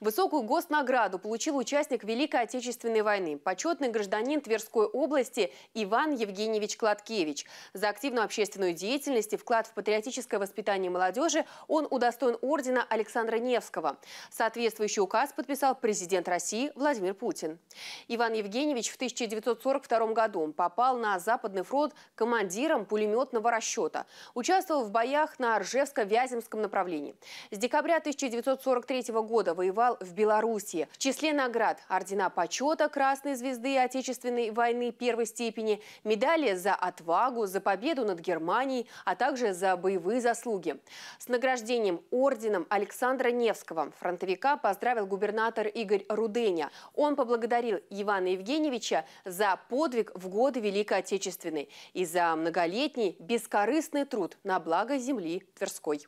Высокую госнаграду получил участник Великой Отечественной войны, почетный гражданин Тверской области Иван Евгеньевич Кладкевич. За активную общественную деятельность и вклад в патриотическое воспитание молодежи он удостоен ордена Александра Невского. Соответствующий указ подписал президент России Владимир Путин. Иван Евгеньевич в 1942 году попал на Западный фронт командиром пулеметного расчета. Участвовал в боях на Ржевско-Вяземском направлении. С декабря 1943 года воевал побывал в Беларуси. В числе наград – ордена почета Красной Звезды Отечественной войны первой степени, медали за отвагу, за победу над Германией, а также за боевые заслуги. С награждением орденом Александра Невского фронтовика поздравил губернатор Игорь Руденя. Он поблагодарил Ивана Евгеньевича за подвиг в годы Великой Отечественной и за многолетний бескорыстный труд на благо земли Тверской.